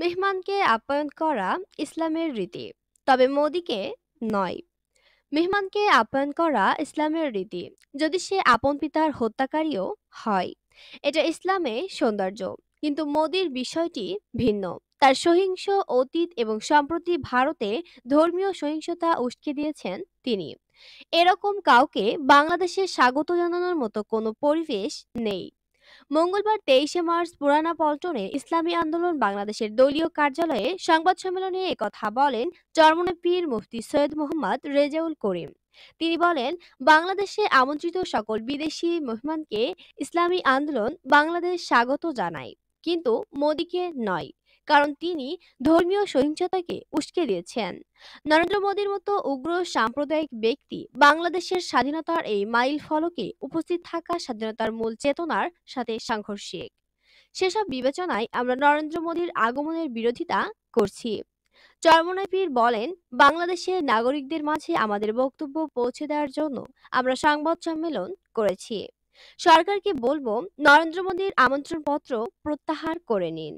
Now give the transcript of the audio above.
মেহমানকে আপ্যায়ন করা ইসলামের রীতি তবে মোদিকে নয় মেহমানকে আপ্যায়ন করা ইসলামের রীতি যদি সে আপন পিতার হত্যাকারীও হয় এটা ইসলামে সৌন্দর্য কিন্তু মোদির বিষয়টি ভিন্ন তার সহিংস অতীত এবং সম্প্রতি ভারতে ধর্মীয় সহিংসতা উস্কে দিয়েছেন তিনি এরকম কাউকে বাংলাদেশে স্বাগত জানানোর মতো কোনো পরিবেশ নেই মঙ্গলবার তেইশে মার্চ পুরানা পল্টনে ইসলামী আন্দোলন বাংলাদেশের দলীয় কার্যালয়ে সংবাদ সম্মেলনে একথা বলেন চরমনে পীর মুফতি সৈয়দ মোহাম্মদ রেজাউল করিম তিনি বলেন বাংলাদেশে আমন্ত্রিত সকল বিদেশি মেহমানকে ইসলামী আন্দোলন বাংলাদেশ স্বাগত জানায় কিন্তু মোদিকে নয় কারণ তিনি ধর্মীয় সহিংসতাকে উস্কে দিয়েছেন নরেন্দ্র মোদীর মতো উগ্র সাম্প্রদায়িক ব্যক্তি বাংলাদেশের স্বাধীনতার এই মাইল ফলকে উপস্থিত থাকা স্বাধীনতার মূল চেতনার সাথে সাংঘর্ষিক সেসব বিবেচনায় আমরা নরেন্দ্র মোদীর আগমনের বিরোধিতা করছি চরমনাপীর বলেন বাংলাদেশের নাগরিকদের মাঝে আমাদের বক্তব্য পৌঁছে দেওয়ার জন্য আমরা সংবাদ সম্মেলন করেছি সরকারকে বলবো নরেন্দ্র মোদীর আমন্ত্রণপত্র প্রত্যাহার করে নিন